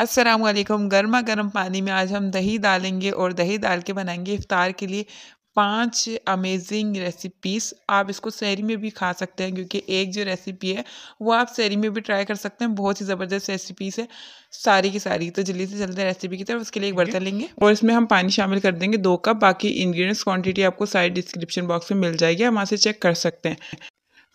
असलम गर्मा गर्म पानी में आज हम दही डालेंगे और दही डाल के बनाएंगे इफ़ार के लिए पांच अमेजिंग रेसिपीज़ आप इसको सैरी में भी खा सकते हैं क्योंकि एक जो रेसिपी है वो आप सैरी में भी ट्राई कर सकते हैं बहुत ही ज़बरदस्त रेसिपीज़ है सारी की सारी तो जल्दी से जल्दी रेसिपी की तरफ उसके लिए एक बर्तन लेंगे और इसमें हम पानी शामिल कर देंगे दो कप बाकी इंग्रेडिएंट्स क्वांटिटी आपको सारी डिस्क्रिप्शन बॉक्स में मिल जाएगी हम वहाँ से चेक कर सकते हैं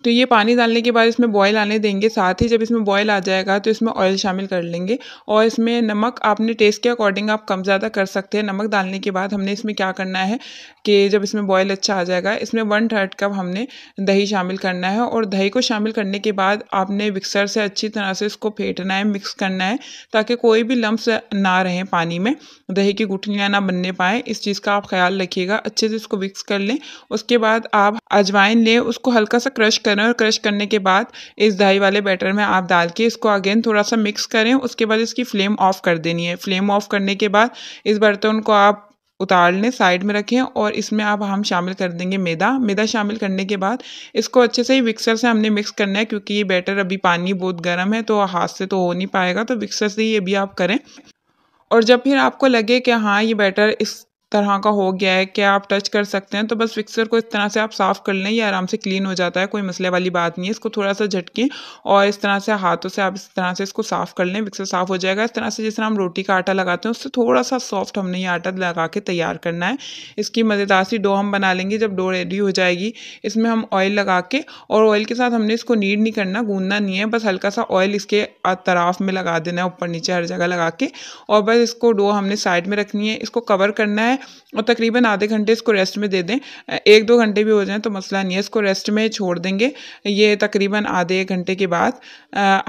तो ये पानी डालने के बाद इसमें बॉयल आने देंगे साथ ही जब इसमें बॉयल आ जाएगा तो इसमें ऑयल शामिल कर लेंगे और इसमें नमक आपने टेस्ट के अकॉर्डिंग आप कम ज़्यादा कर सकते हैं नमक डालने के बाद हमने इसमें क्या करना है कि जब इसमें बॉयल अच्छा आ जाएगा इसमें वन थर्ड कप हमने दही शामिल करना है और दही को शामिल करने के बाद आपने मिक्सर से अच्छी तरह से इसको फेंटना है मिक्स करना है ताकि कोई भी लम्ब ना रहे पानी में दही की गुठलियाँ ना बनने पाएँ इस चीज़ का आप ख्याल रखिएगा अच्छे से इसको मिक्स कर लें उसके बाद आप अजवाइन लें उसको हल्का सा क्रश कर करें और क्रश करने के बाद इस दही वाले बैटर में आप डाल के इसको अगेन थोड़ा सा मिक्स करें उसके बाद इसकी फ्लेम ऑफ कर देनी है फ्लेम ऑफ करने के बाद इस बर्तन को आप उतार लें साइड में रखें और इसमें आप हम शामिल कर देंगे मैदा मैदा शामिल करने के बाद इसको अच्छे से ही मिक्सर से हमने मिक्स करना है क्योंकि ये बैटर अभी पानी बहुत गर्म है तो हाथ से तो हो नहीं पाएगा तो मिक्सर से ही ये भी आप करें और जब फिर आपको लगे कि हाँ ये बैटर इस तरह का हो गया है क्या आप टच कर सकते हैं तो बस फिक्सर को इस तरह से आप साफ़ कर लें ये आराम से क्लीन हो जाता है कोई मसले वाली बात नहीं है इसको थोड़ा सा झटकें और इस तरह से हाथों से आप इस तरह से इसको साफ़ कर लें मिक्सर साफ़ हो जाएगा इस तरह से जिस तरह हम रोटी का आटा लगाते हैं उससे थोड़ा सा सॉफ्ट हमने ये आटा लगा के तैयार करना है इसकी मज़ेदार सी डो हम बना लेंगे जब डो रेडी हो जाएगी इसमें हम ऑयल लगा के और ऑयल के साथ हमने इसको नीड नहीं करना गूंदना नहीं है बस हल्का सा ऑयल इसके तराफ में लगा देना है ऊपर नीचे हर जगह लगा के और बस इसको डो हमने साइड में रखनी है इसको कवर करना है है और तकरीबन आधे घंटे इसको रेस्ट में दे दें एक दो घंटे भी हो जाएँ तो मसला नहीं है इसको रेस्ट में छोड़ देंगे ये तकरीबन आधे एक घंटे के बाद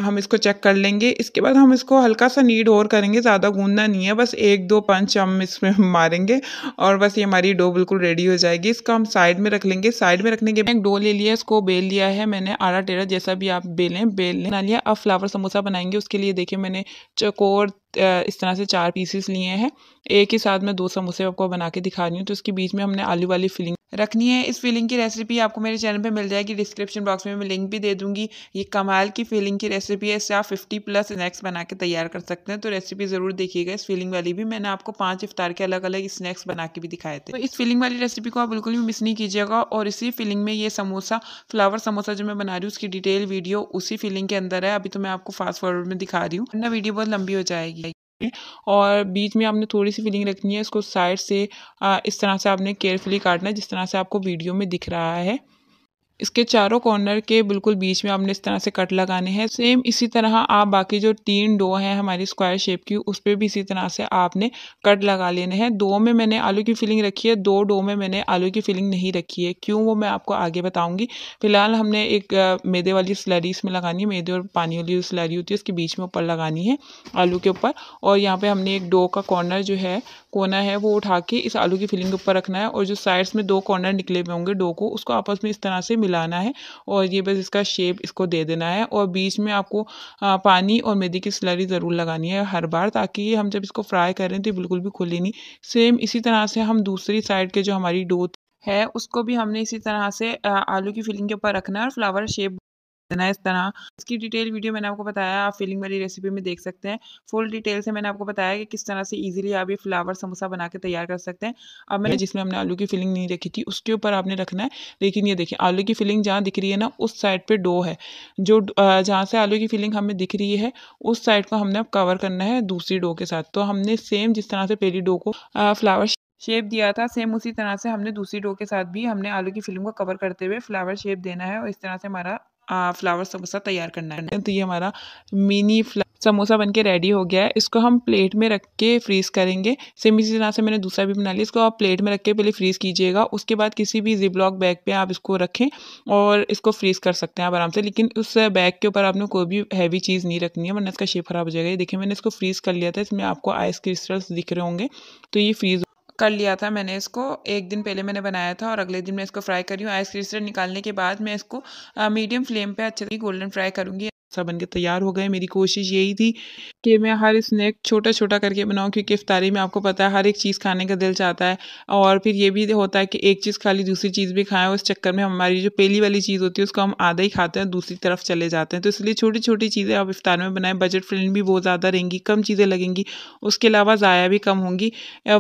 हम इसको चेक कर लेंगे इसके बाद हम इसको हल्का सा नीड और करेंगे ज़्यादा गूंदना नहीं है बस एक दो पंच हम इसमें मारेंगे और बस ये हमारी डो बिल्कुल रेडी हो जाएगी इसको हम साइड में रख लेंगे साइड में रखने के बाद डो ले लिया इसको बेल लिया है मैंने आरा टेढ़ा जैसा भी आप बेलें बेल बना लिया अब फ्लावर समोसा बनाएंगे उसके लिए देखिए मैंने चकोर इस तरह से चार पीसेस लिए हैं एक ही साथ में दो समोसे आपको बना के दिखा रही हूँ तो इसके बीच में हमने आलू वाली फिलिंग रखनी है इस फीलिंग की रेसिपी आपको मेरे चैनल पे मिल जाएगी डिस्क्रिप्शन बॉक्स में मैं लिंक भी दे दूंगी ये कमाल की फीलिंग की रेसिपी है इससे आप 50 प्लस स्नैक्स बना के तैयार कर सकते हैं तो रेसिपी ज़रूर देखिएगा इस फीलिंग वाली भी मैंने आपको पांच इफ्तार के अलग अलग स्नैक्स बना के भी दिखाए थे तो इस फीलिंग वाली रेसिपी को आप बिल्कुल भी मिस नहीं कीजिएगा और इसी फीलिंग में ये समोसा फ्लावर समोसा जो मैं बना रही हूँ उसकी डिटेल वीडियो उसी फीलिंग के अंदर है अभी तो मैं आपको फास्ट फॉरवर्ड में दिखा रही हूँ वरना वीडियो बहुत लंबी हो जाएगी और बीच में आपने थोड़ी सी फिलिंग रखनी है इसको साइड से इस तरह से आपने केयरफुली काटना है जिस तरह से आपको वीडियो में दिख रहा है इसके चारों कॉर्नर के बिल्कुल बीच में आपने इस तरह से कट लगाने हैं सेम इसी तरह आप बाकी जो तीन डो हैं हमारी स्क्वायर शेप की उस पर भी इसी तरह से आपने कट लगा लेने हैं दो में मैंने आलू की फिलिंग रखी है दो डो में मैंने आलू की फिलिंग नहीं रखी है क्यों वो मैं आपको आगे बताऊंगी फिलहाल हमने एक मैदे वाली स्लरी इसमें लगानी है मैदे और पानी वाली स्लरी होती है उसके बीच में ऊपर लगानी है आलू के ऊपर और यहाँ पर हमने एक डो का कॉर्नर जो है कोना है वो उठा के इस आलू की फिलिंग के ऊपर रखना है और जो साइड्स में दो कॉर्नर निकले हुए होंगे डो को उसको आपस में इस तरह से मिलाना है और ये बस इसका शेप इसको दे देना है और बीच में आपको पानी और मेदी की स्लरी ज़रूर लगानी है हर बार ताकि ये हम जब इसको फ्राई करें तो बिल्कुल भी खुले नहीं सेम इसी तरह से हम दूसरी साइड के जो हमारी डो है उसको भी हमने इसी तरह से आलू की फिलिंग के ऊपर रखना है और फ्लावर शेप देना इस तरह इसकी डिटेल वीडियो मैंने आपको बताया आप फिलिंग वाली रेसिपी में देख सकते हैं फुल डिटेल से मैंने आपको बताया कि किस तरह से इजीली आप ये फ्लावर समोसा बना के तैयार कर सकते हैं अब मैंने हम्म। जिसमें हमने आलू की फिलिंग नहीं रखी थी उसके ऊपर आपने रखना है लेकिन ये देखिए आलू की फिलिंग जहाँ दिख रही है ना उस साइड पर डो है जो जहाँ से आलू की फिलिंग हमें दिख रही है उस साइड को हमने अब कवर करना है दूसरी डो के साथ तो हमने सेम जिस तरह से पहली डो को फ्लावर शेप दिया था सेम उसी तरह से हमने दूसरी डो के साथ भी हमने आलू की फिल्म को कवर करते हुए फ्लावर शेप देना है और इस तरह से हमारा फ्लावर समोसा तैयार करना है तो ये हमारा मिनी समोसा बनके रेडी हो गया है इसको हम प्लेट में रख के फ्रीज़ करेंगे सेम इसी तरह से मैंने दूसरा भी बना लिया इसको आप प्लेट में रख के पहले फ्रीज़ कीजिएगा उसके बाद किसी भी जिब्लॉक बैग पे आप इसको रखें और इसको फ्रीज़ कर सकते हैं आप आराम से लेकिन उस बैग के ऊपर आपने कोई भी हैवी चीज़ नहीं रखनी है वरना इसका शेप खराब हो जाएगा ये देखिए मैंने इसको फ्रीज़ कर लिया था इसमें आपको आइस क्रिस्टल्स दिख रहे होंगे तो ये फ्रीज़ कर लिया था मैंने इसको एक दिन पहले मैंने बनाया था और अगले दिन मैं इसको फ्राई करी हूँ आइस से निकालने के बाद मैं इसको मीडियम फ्लेम पे अच्छे से गोल्डन फ्राई करूँगी सा बन के तैयार हो गए मेरी कोशिश यही थी कि मैं हर स्नैक छोटा छोटा करके बनाऊँ क्योंकि इफ्तारी में आपको पता है हर एक चीज़ खाने का दिल चाहता है और फिर ये भी होता है कि एक चीज़ खा ली दूसरी चीज़ भी खाएं उस चक्कर में हमारी जो पहली वाली चीज़ होती है उसको हम आधा ही खाते हैं दूसरी तरफ चले जाते हैं तो इसलिए छोटी छोटी चीज़ें आप इफ्तार में बनाएं बजट फ्रेंड भी बहुत ज़्यादा रहेंगी कम चीज़ें लगेंगी उसके अलावा ज़ाया भी कम होंगी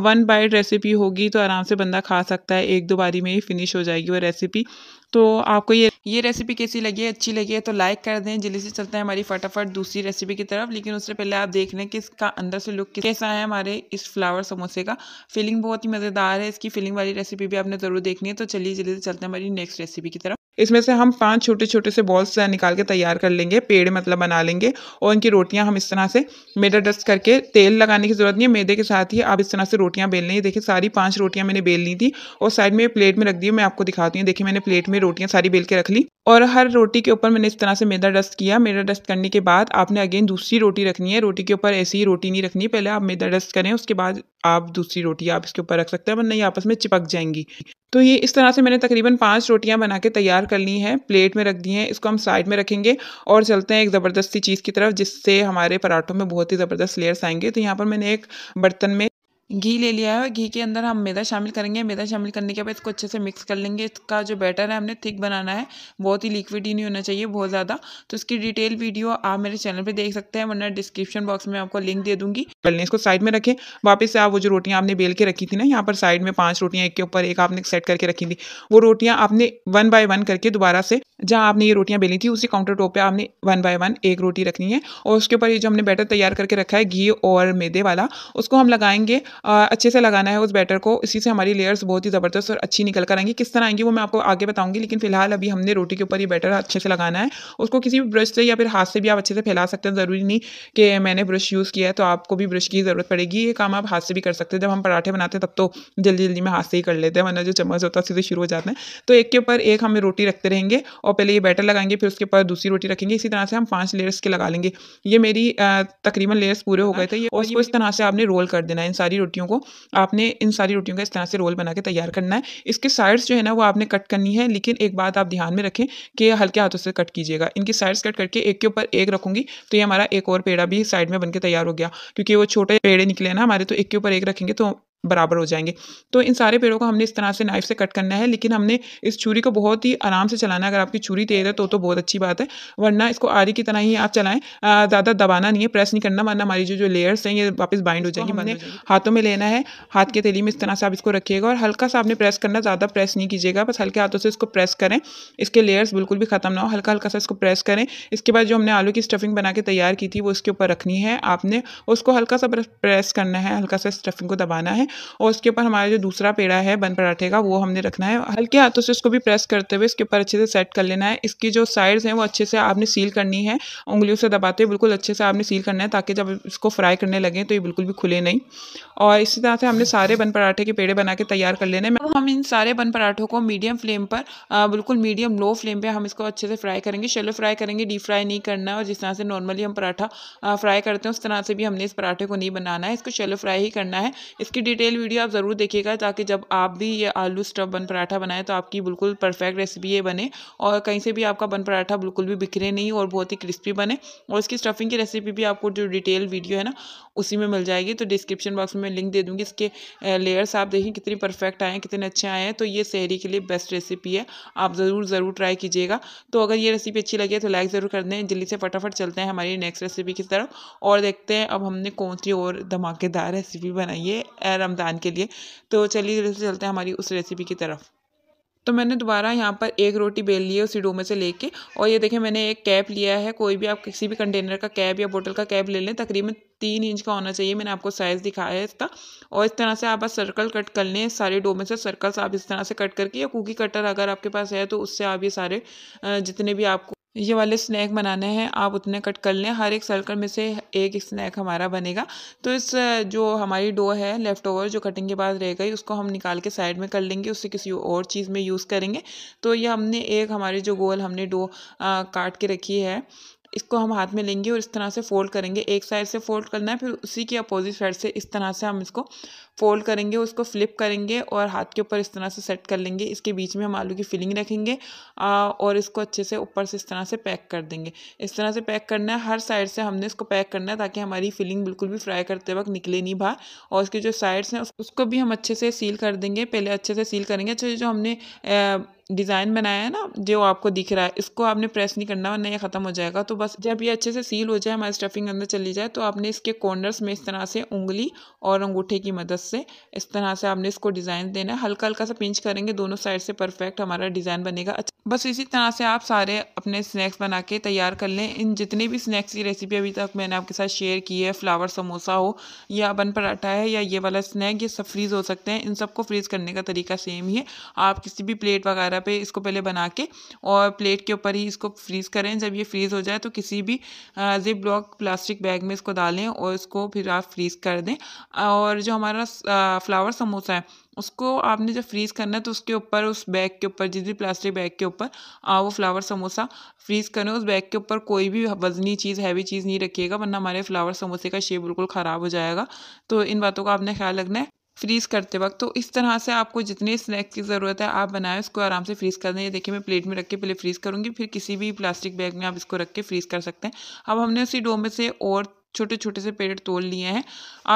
वन बाइट रेसिपी होगी तो आराम से बंदा खा सकता है एक दो बारी में ही फिनिश हो जाएगी वो रेसिपी तो आपको ये ये रेसिपी कैसी लगी है अच्छी लगी है तो लाइक कर दें जल्दी से चलते हैं हमारी फटाफट दूसरी रेसिपी की तरफ लेकिन उससे पहले आप देख लें कि इसका अंदर से लुक कैसा है हमारे इस फ्लावर समोसे का फीलिंग बहुत ही मज़ेदार है इसकी फीलिंग वाली रेसिपी भी आपने ज़रूर देखनी है तो चलिए जल्दी से चलते हैं हमारी नेक्स्ट रेसिपी की तरफ इसमें से हम पांच छोटे छोटे से बॉल्स निकाल के तैयार कर लेंगे पेड़ मतलब बना लेंगे और इनकी रोटियां हम इस तरह से मेदा डस्ट करके तेल लगाने की ज़रूरत नहीं है मैदे के साथ ही आप इस तरह से रोटियां बेल लेंगे देखिए सारी पांच रोटियां मैंने बेल ली थी और साइड में प्लेट में रख दी मैं आपको दिखाती हूँ देखिए मैंने प्लेट में रोटियाँ सारी बेल के रख ली और हर रोटी के ऊपर मैंने इस तरह से मैदा डस्ट किया मैदा डस्ट करने के बाद आपने अगेन दूसरी रोटी रखनी है रोटी के ऊपर ऐसी ही रोटी नहीं रखनी पहले आप मैदा डस्ट करें उसके बाद आप दूसरी रोटी आप इसके ऊपर रख सकते हैं वरना ये आपस में चिपक जाएंगी तो ये इस तरह से मैंने तकरीबन पांच रोटियां बना के तैयार तैयार कर ली हैं प्लेट में रख दी हैं इसको हम साइड में रखेंगे और चलते हैं एक ज़बरदस्ती चीज़ की तरफ जिससे हमारे पराठों में बहुत ही ज़बरदस्त लेयर्स आएंगे तो यहाँ पर मैंने एक बर्तन में घी ले लिया है और घी के अंदर हम मैदा शामिल करेंगे मैदा शामिल करने के बाद इसको अच्छे से मिक्स कर लेंगे इसका जो बैटर है हमने थिक बनाना है बहुत ही लिक्विड ही नहीं होना चाहिए बहुत ज़्यादा तो इसकी डिटेल वीडियो आप मेरे चैनल पर देख सकते हैं वरना डिस्क्रिप्शन बॉक्स में आपको लिंक दे दूंगी पहले इसको साइड में रखें वापस से आप वो जो रोटियाँ आपने बेल के रखी थी ना यहाँ पर साइड में पाँच रोटियाँ एक के ऊपर एक आपने सेट करके रखी थी वो रोटियाँ आपने वन बाय वन करके दोबारा से जहाँ आपने ये रोटियाँ बेली थी उसी काउंटर टॉप पे आपने वन बाय वन एक रोटी रखनी है और उसके ऊपर ये जो हमने बैटर तैयार करके रखा है घी और मैदे वाला उसको हम लगाएंगे आ, अच्छे से लगाना है उस बैटर को इसी से हमारी लेयर्स बहुत ही ज़बरदस्त और अच्छी निकल कर आएंगी किस तरह आएंगी वो मैं आपको आगे बताऊँगी लेकिन फिलहाल अभी हमने रोटी के ऊपर ये बैटर अच्छे से लगाना है उसको किसी भी ब्रश से या फिर हाथ से भी आप अच्छे से फैला सकते हैं ज़रूरी नहीं कि मैंने ब्रश यूज़ किया है तो आपको भी ब्रश की ज़रूरत पड़ेगी ये काम आप हाथ से भी कर सकते हैं जब हम पराठे बनाते हैं तब तो जल्दी जल्दी में हाथ से ही कर लेते हैं वरना जो चम्मच होता है सीधे तो शुरू हो जाते हैं तो एक के ऊपर एक हम रोटी रखते रहेंगे और पहले ये बैटर लगाएंगे फिर उसके ऊपर दूसरी रोटी रखेंगे इसी तरह से हम पाँच लेयर्स के लगा लेंगे ये मेरी तकरीबन लेयर्स पूरे हो गए थे ये और अच्छा, इस तरह से आपने रोल कर देना है इन सारी रोटियों को आपने इन सारी रोटियों का इस तरह से रोल बना के तैयार करना है इसके साइड्स जो है ना वो आपने कट करनी है लेकिन एक बात आप ध्यान में रखें कि हल्के हाथों से कट कीजिएगा इनकी साइड्स कट करके एक के ऊपर एक रखूंगी तो ये हमारा एक और पेड़ा भी साइड में बनकर तैयार हो गया क्योंकि वो छोटे पेड़े निकले ना हमारे तो एक के ऊपर एक रखेंगे तो बराबर हो जाएंगे तो इन सारे पेड़ों को हमने इस तरह से नाइफ से कट करना है लेकिन हमने इस छुरी को बहुत ही आराम से चलाना है अगर आपकी छुरी तेज़ है तो तो बहुत अच्छी बात है वरना इसको आरी की तरह ही आप चलाएं ज़्यादा दबाना नहीं है प्रेस नहीं करना वरना हमारी जो जो लेयर्स हैं ये वापस बाइंड हो जाएंगी हमने हाथों में लेना है हाथ के तेली में इस तरह से आप इसको रखिएगा और हल्का सा आपने प्रेस करना ज़्यादा प्रेस नहीं कीजिएगा बस हल्के हाथों से इसको प्रेस करें इसके लेयर्स बिल्कुल भी ख़त्म ना हो हल्का हल्का सा इसको प्रेस करें इसके बाद जो हमने आलू की स्टफिंग बना के तैयार की थी वो इसके ऊपर रखनी है आपने उसको हल्का सा प्रेस करना है हल्का सा स्टफिंग को दबाना है और उसके ऊपर हमारा जो दूसरा पेड़ा है बन पराठे का वो हमने रखना है हल्के हाथों से इसको भी प्रेस करते हुए इसके ऊपर अच्छे से सेट कर लेना है इसकी जो साइड्स हैं वो अच्छे से आपने सील करनी है उंगलियों से दबाते हुए बिल्कुल अच्छे से आपने सील करना है ताकि जब इसको फ्राई करने लगे तो ये बिल्कुल भी खुले नहीं और इसी तरह से हमने सारे बन पराठे के पेड़े बना के तैयार कर लेने में हम इन सारे बन पराठों को मीडियम फ्लेम पर बिल्कुल मीडियम लो फ्लेम पर हम इसको अच्छे से फ्राई करेंगे शेलो फ्राई करेंगे डीप फ्राई नहीं करना है और जिस तरह से नॉर्मली हम पराठा फ्राई करते हैं उस तरह से भी हमने इस पराठे को नहीं बनाना है इसको शेलो फ्राई ही करना है इसकी डिटेल डिटेल वीडियो आप ज़रूर देखिएगा ताकि जब आप भी ये आलू स्टफ बन पराठा बनाएं तो आपकी बिल्कुल परफेक्ट रेसिपी ये बने और कहीं से भी आपका बन पराठा बिल्कुल भी बिखरे नहीं और बहुत ही क्रिस्पी बने और इसकी स्टफिंग की रेसिपी भी आपको जो डिटेल वीडियो है ना उसी में मिल जाएगी तो डिस्क्रिप्शन बॉक्स में लिंक दे दूँगी इसके लेयर्स आप देखें कितनी परफेक्ट आए हैं कितने अच्छे आए हैं तो ये शहरी के लिए बेस्ट रेसिपी है आप ज़रूर ज़रूर ट्राई कीजिएगा तो अगर ये रेसिपी अच्छी लगी तो लाइक ज़रूर कर दें जल्दी से फटाफट चलते हैं हमारी नेक्स्ट रेसिपी की तरफ और देखते हैं अब हमने कौन सी और धमाकेदार रेसिपी बनाई है रमज़ान के लिए तो चलिए चलते हैं हमारी उस रेसिपी की तरफ तो मैंने दोबारा यहाँ पर एक रोटी बेल ली है उसी डोमे से लेके और ये देखें मैंने एक कैप लिया है कोई भी आप किसी भी कंटेनर का कैप या बोतल का कैप ले लें तकरीबन तीन इंच का होना चाहिए मैंने आपको साइज़ दिखाया है इसका और इस तरह से आप बस सर्कल कट कर लें सारे डोमे से सर्कल्स आप इस तरह से कट करके या कुकी कटर अगर आपके पास है तो उससे आप ये सारे जितने भी आपको ये वाले स्नैक बनाने हैं आप उतने कट कर लें हर एक सर्कल में से एक स्नैक हमारा बनेगा तो इस जो हमारी डो है लेफ़्ट ओवर जो कटिंग के बाद रह गई उसको हम निकाल के साइड में कर लेंगे उससे किसी और चीज़ में यूज़ करेंगे तो ये हमने एक हमारी जो गोल हमने डो काट के रखी है इसको हम हाथ में लेंगे और इस तरह से फोल्ड करेंगे एक साइड से फोल्ड करना है फिर उसी के अपोजिट साइड से इस तरह से हम इसको फोल्ड करेंगे उसको फ्लिप करेंगे और हाथ के ऊपर इस तरह से सेट कर लेंगे इसके बीच में हम आलू की फिलिंग रखेंगे और इसको अच्छे से ऊपर से इस तरह से पैक कर देंगे इस तरह से पैक करना है हर साइड से हमने इसको पैक करना है ताकि हमारी फिलिंग बिल्कुल भी फ्राई करते वक्त निकले नहीं बाहर और उसके जो साइड्स हैं उसको भी हम अच्छे से सील कर देंगे पहले अच्छे से सील करेंगे अच्छा जो हमने डिज़ाइन बनाया है ना जो आपको दिख रहा है इसको आपने प्रेस नहीं करना वरना ये ख़त्म हो जाएगा तो बस जब ये अच्छे से सील हो जाए हमारी स्टफिंग अंदर चली जाए तो आपने इसके कॉर्नर्स में इस तरह से उंगली और अंगूठे की मदद से इस तरह से आपने इसको डिज़ाइन देना है हल्का हल्का सा पिंच करेंगे दोनों साइड से परफेक्ट हमारा डिज़ाइन बनेगा अच्छा बस इसी तरह से आप सारे अपने स्नैक्स बना के तैयार कर लें इन जितने भी स्नैक्स की रेसिपी अभी तक मैंने आपके साथ शेयर की है फ्लावर समोसा हो या बन पराठा है या ये वाला स्नैक ये सब फ्रीज़ हो सकते हैं इन सबको फ्रीज़ करने का तरीका सेम ही है आप किसी भी प्लेट वगैरह पे इसको पहले बना के और प्लेट के ऊपर ही इसको फ्रीज़ करें जब ये फ्रीज़ हो जाए तो किसी भी जिप ब्लॉक प्लास्टिक बैग में इसको डालें और इसको फिर आप फ्रीज़ कर दें और जो हमारा फ्लावर समोसा है उसको आपने जब फ्रीज़ करना है तो उसके ऊपर उस बैग के ऊपर जिस भी प्लास्टिक बैग के ऊपर वो फ्लावर समोसा फ्रीज़ करें उस बैग के ऊपर कोई भी वजनी चीज़ हैवी चीज़ नहीं रखिएगा वरना हमारे फ्लावर समोसे का शेप बिल्कुल ख़राब हो जाएगा तो इन बातों का आपने ख्याल रखना है फ्रीज़ करते वक्त तो इस तरह से आपको जितने स्नैक्स की ज़रूरत है आप बनाएं उसको आराम से फ्रीज़ कर दें ये देखिए मैं प्लेट में रख के पहले फ्रीज़ करूँगी फिर किसी भी प्लास्टिक बैग में आप इसको रख के फ्रीज़ कर सकते हैं अब हमने उसी डो में से और छोटे छोटे से पेड़ तोड़ लिए हैं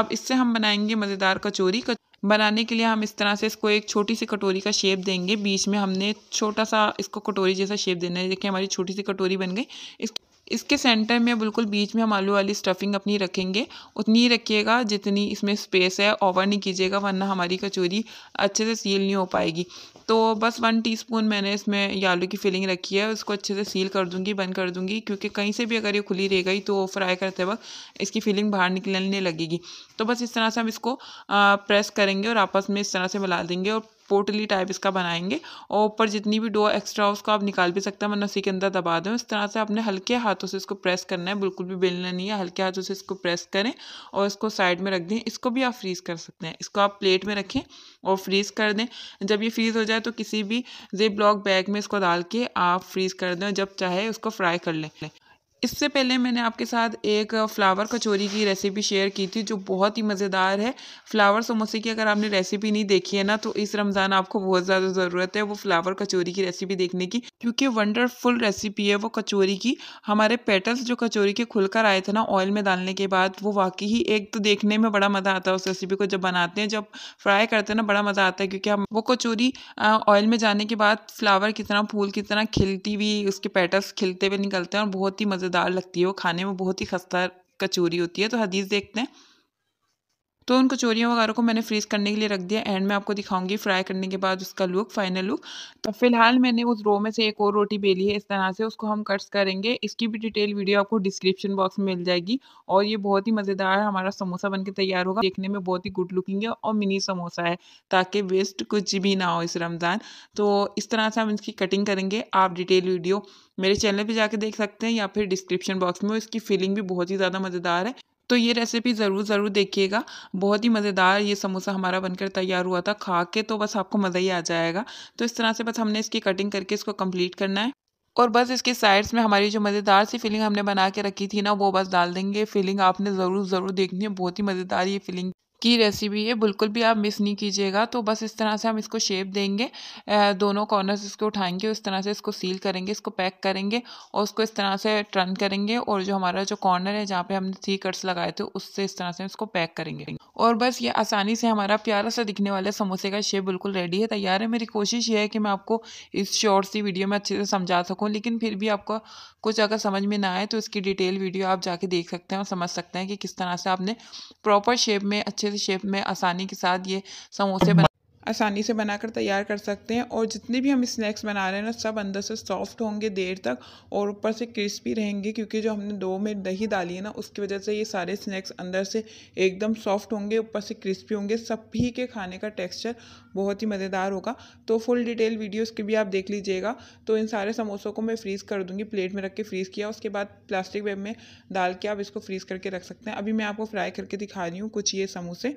अब इससे हम बनाएंगे मज़ेदार कचौरी बनाने के लिए हम इस तरह से इसको एक छोटी सी कटोरी का शेप देंगे बीच में हमने छोटा सा इसको कटोरी जैसा शेप देना है देखिए हमारी छोटी सी कटोरी बन गई इस इसके सेंटर में बिल्कुल बीच में हम आलू वाली स्टफिंग अपनी रखेंगे उतनी ही रखिएगा जितनी इसमें स्पेस है ओवर नहीं कीजिएगा वरना हमारी कचौरी अच्छे से सील नहीं हो पाएगी तो बस वन टीस्पून मैंने इसमें आलू की फिलिंग रखी है उसको अच्छे से सील कर दूंगी बंद कर दूंगी क्योंकि कहीं से भी अगर ये खुली रह गई तो फ्राई करते वक्त इसकी फिलिंग बाहर निकलने लगेगी तो बस इस तरह से हम इसको आ, प्रेस करेंगे और आपस में इस तरह से मिला देंगे और पोटली टाइप इसका बनाएंगे और ऊपर जितनी भी डो एक्स्ट्रा उसको आप निकाल भी सकते हैं वरना उसी के अंदर दबा दें इस तरह से आपने हल्के हाथों से इसको प्रेस करना है बिल्कुल भी बेलना नहीं है हल्के हाथों से इसको प्रेस करें और इसको साइड में रख दें इसको भी आप फ्रीज़ कर सकते हैं इसको आप प्लेट में रखें और फ्रीज़ कर दें जब ये फ्रीज़ हो जाए तो किसी भी जेब ब्लॉक बैग में इसको डाल के आप फ्रीज़ कर दें जब चाहे उसको फ्राई कर लें इससे पहले मैंने आपके साथ एक फ़्लावर कचौरी की रेसिपी शेयर की थी जो बहुत ही मज़ेदार है फ़्लावर समोसे की अगर आपने रेसिपी नहीं देखी है ना तो इस रमज़ान आपको बहुत ज़्यादा ज़रूरत है वो फ़्लावर कचौरी की रेसिपी देखने की क्योंकि वंडरफुल रेसिपी है वो कचौरी की हमारे पेटल्स जो कचौरी के खुलकर आए थे ना ऑयल में डालने के बाद वो वाकई ही एक तो देखने में बड़ा मज़ा आता है उस रेसिपी को जब बनाते हैं जब फ्राई करते हैं ना बड़ा मज़ा आता है क्योंकि हम वो कचौरी ऑयल में जाने के बाद फ्लावर कितना तरह फूल कितना तरह खिलती हुई उसके पेटल्स खिलते हुए निकलते हैं और बहुत ही मज़ेदार मज़ेदार लगती है वो खाने में बहुत ही खस्ता कचूरी होती है तो हदीस देखते हैं तो उन कचोरियों वगैरह को मैंने फ्रीज़ करने के लिए रख दिया एंड मैं आपको दिखाऊंगी फ्राई करने के बाद उसका लुक फाइनल लुक तो फिलहाल मैंने उस रो में से एक और रोटी बेली है इस तरह से उसको हम कट्स करेंगे इसकी भी डिटेल वीडियो आपको डिस्क्रिप्शन बॉक्स में मिल जाएगी और ये बहुत ही मज़ेदार हमारा समोसा बन के तैयार होगा देखने में बहुत ही गुड लुकिंग है और मिनी समोसा है ताकि वेस्ट कुछ भी ना हो इस रमज़ान तो इस तरह से हम इसकी कटिंग करेंगे आप डिटेल वीडियो मेरे चैनल पे जाके देख सकते हैं या फिर डिस्क्रिप्शन बॉक्स में इसकी फीलिंग भी बहुत ही ज़्यादा मज़ेदार है तो ये रेसिपी ज़रूर ज़रूर देखिएगा बहुत ही मज़ेदार ये समोसा हमारा बनकर तैयार हुआ था खा के तो बस आपको मज़ा ही आ जाएगा तो इस तरह से बस हमने इसकी कटिंग करके इसको कम्प्लीट करना है और बस इसके साइड्स में हमारी जो मज़ेदार सी फिलिंग हमने बना के रखी थी ना वो बस डाल देंगे फिलिंग आपने ज़रूर ज़रूर देखनी है बहुत ही मज़ेदार ये फिलिंग की रेसिपी है बिल्कुल भी आप मिस नहीं कीजिएगा तो बस इस तरह से हम इसको शेप देंगे दोनों कॉर्नर्स इसको उठाएंगे इस तरह से इसको सील करेंगे इसको पैक करेंगे और उसको इस तरह से टर्न करेंगे और जो हमारा जो कॉर्नर है जहाँ पे हमने थ्री कट्स लगाए थे उससे इस तरह से इसको पैक करेंगे और बस ये आसानी से हमारा प्यारा सा दिखने वाला समोसे का शेप बिल्कुल रेडी है तैयार है मेरी कोशिश ये है कि मैं आपको इस शॉर्ट सी वीडियो में अच्छे से समझा सकूँ लेकिन फिर भी आपको कुछ अगर समझ में ना आए तो इसकी डिटेल वीडियो आप जाके देख सकते हैं और समझ सकते हैं कि किस तरह से आपने प्रॉपर शेप में अच्छे शेप में आसानी के साथ ये समोसे बना आसानी से बनाकर तैयार कर सकते हैं और जितने भी हम स्नैक्स बना रहे हैं ना सब अंदर से सॉफ्ट होंगे देर तक और ऊपर से क्रिस्पी रहेंगे क्योंकि जो हमने दो में दही डाली है ना उसकी वजह से ये सारे स्नैक्स अंदर से एकदम सॉफ्ट होंगे ऊपर से क्रिस्पी होंगे सभी के खाने का टेक्स्चर बहुत ही मज़ेदार होगा तो फुल डिटेल वीडियोज़ की भी आप देख लीजिएगा तो इन सारे समोसों को मैं फ्रीज़ कर दूँगी प्लेट में रख के फ्रीज़ किया उसके बाद प्लास्टिक बैग में डाल के आप इसको फ्रीज़ करके रख सकते हैं अभी मैं आपको फ्राई करके दिखा रही हूँ कुछ ये समोसे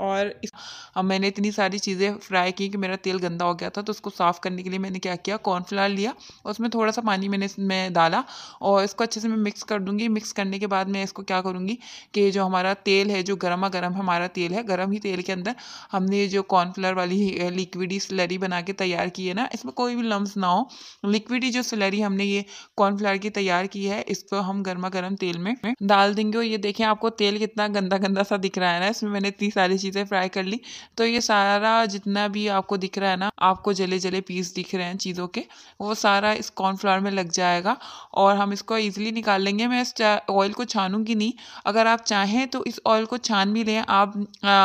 और इस अब हाँ, मैंने इतनी सारी चीज़ें फ्राई की कि मेरा तेल गंदा हो गया था तो उसको साफ़ करने के लिए मैंने क्या किया कॉर्नफ्लावर लिया और उसमें थोड़ा सा पानी मैंने इसमें डाला और इसको अच्छे से मैं मिक्स कर दूंगी मिक्स करने के बाद मैं इसको क्या करूँगी कि जो हमारा तेल है जो गर्मा गर्म हमारा तेल है गर्म ही तेल के अंदर हमने जो कॉर्नफ्लावर वाली लिक्विडी सिलरी बना के तैयार की है ना इसमें कोई भी लम्ब ना हो लिक्विडी जो सिलरी हमने ये कॉर्नफ्लावर की तैयार की है इसको हम गर्मा गर्म तेल में डाल देंगे और ये देखें आपको तेल कितना गंदा गंदा सा दिख रहा है ना इसमें मैंने इतनी सारी चीज़ें फ्राई कर ली तो ये सारा जितना भी आपको दिख रहा है ना आपको जले जले पीस दिख रहे हैं चीज़ों के वो सारा इस कॉर्नफ्लावर में लग जाएगा और हम इसको ईजिली निकाल लेंगे मैं इस ऑयल को छानूंगी नहीं अगर आप चाहें तो इस ऑयल को छान भी लें आप आ,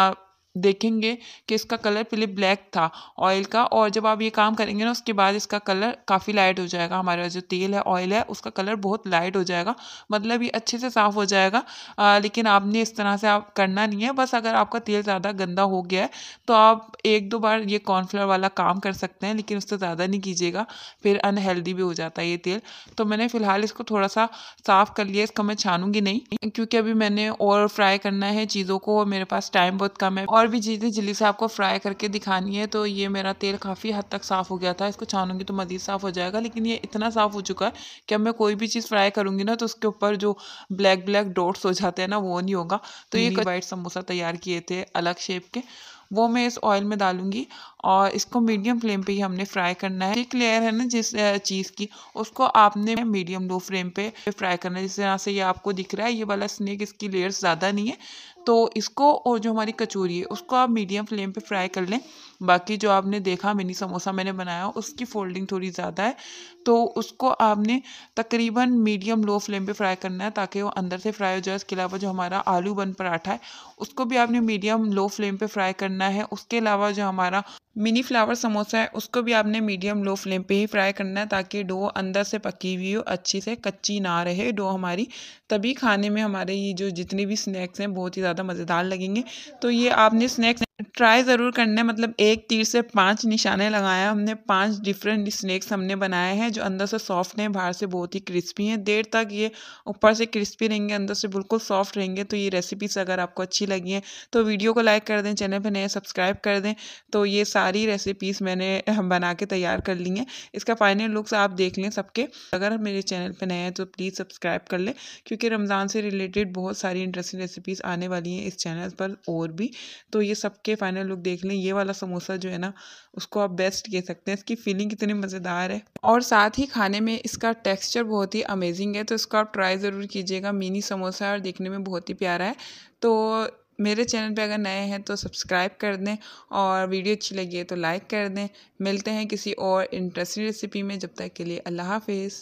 देखेंगे कि इसका कलर पहले ब्लैक था ऑयल का और जब आप ये काम करेंगे ना उसके बाद इसका कलर काफ़ी लाइट हो जाएगा हमारा जो तेल है ऑयल है उसका कलर बहुत लाइट हो जाएगा मतलब ये अच्छे से साफ़ हो जाएगा आ, लेकिन आपने इस तरह से आप करना नहीं है बस अगर आपका तेल ज़्यादा गंदा हो गया है तो आप एक दो बार ये कॉर्नफ्लावर वाला काम कर सकते हैं लेकिन उससे ज़्यादा नहीं कीजिएगा फिर अनहेल्दी भी हो जाता है ये तेल तो मैंने फ़िलहाल इसको थोड़ा सा साफ़ कर लिया इसका मैं छानूंगी नहीं क्योंकि अभी मैंने और फ्राई करना है चीज़ों को मेरे पास टाइम बहुत कम है और भी चीज़ें जल्दी से आपको फ्राई करके दिखानी है तो ये मेरा तेल काफ़ी हद तक साफ़ हो गया था इसको छानूंगी तो मज़ीद साफ़ हो जाएगा लेकिन ये इतना साफ़ हो चुका है कि अब मैं कोई भी चीज़ फ्राई करूँगी ना तो उसके ऊपर जो ब्लैक ब्लैक डोट्स हो जाते हैं ना वो नहीं होगा तो ये वाइट समोसा तैयार किए थे अलग शेप के वो मैं इस ऑयल में डालूंगी और इसको मीडियम फ्लेम पे ही हमने फ्राई करना है एक लेयर है ना जिस चीज़ की उसको आपने मीडियम लो फ्लेम पे फ्राई करना है जिस तरह से ये आपको दिख रहा है ये वाला स्नैक इसकी लेयर्स ज़्यादा नहीं है तो इसको और जो हमारी कचोरी है उसको आप मीडियम फ्लेम पे फ्राई कर लें बाकी जो आपने देखा मिनी समोसा मैंने बनाया उसकी फोल्डिंग थोड़ी ज़्यादा है तो उसको आपने तकरीबन मीडियम लो फ्लेम पे फ्राई करना है ताकि वो अंदर से फ्राई हो जाए इसके अलावा जो हमारा आलू बन पराठा है उसको भी आपने मीडियम लो फ्लेम पे फ्राई करना है उसके अलावा जो हमारा मिनी फ्लावर समोसा है उसको भी आपने मीडियम लो फ्लेम पे ही फ्राई करना है ताकि डो अंदर से पकी हुई हो अच्छी से कच्ची ना रहे डो हमारी तभी खाने में हमारे ये जो जितने भी स्नैक्स हैं बहुत ही ज़्यादा मज़ेदार लगेंगे तो ये आपने स्नैक्स ट्राई ज़रूर करना है मतलब एक तीर से पांच निशाने लगाए हमने पांच डिफरेंट स्नैक्स हमने बनाए हैं जो अंदर से सॉफ्ट हैं बाहर से बहुत ही क्रिस्पी हैं देर तक ये ऊपर से क्रिस्पी रहेंगे अंदर से बिल्कुल सॉफ्ट रहेंगे तो ये रेसिपीज अगर आपको अच्छी लगी हैं तो वीडियो को लाइक कर दें चैनल पर नए सब्सक्राइब कर दें तो ये सारी रेसिपीज़ मैंने बना के तैयार कर ली हैं इसका फाइनल लुक्स आप देख लें सबके अगर मेरे चैनल पर नए हैं तो प्लीज़ सब्सक्राइब कर लें क्योंकि रमज़ान से रिलेटेड बहुत सारी इंटरेस्टिंग रेसिपीज़ आने वाली हैं इस चैनल पर और भी तो ये सबके फाइनल लुक देख लें ये वाला समोसा जो है ना उसको आप बेस्ट कह सकते हैं इसकी फीलिंग कितनी मज़ेदार है और साथ ही खाने में इसका टेक्स्चर बहुत ही अमेजिंग है तो इसको आप ट्राई ज़रूर कीजिएगा मिनी समोसा और देखने में बहुत ही प्यारा है तो मेरे चैनल पे अगर नए हैं तो सब्सक्राइब कर दें और वीडियो अच्छी लगी है तो लाइक कर दें मिलते हैं किसी और इंटरेस्टिंग रेसिपी में जब तक के लिए अल्लाह हाफिज़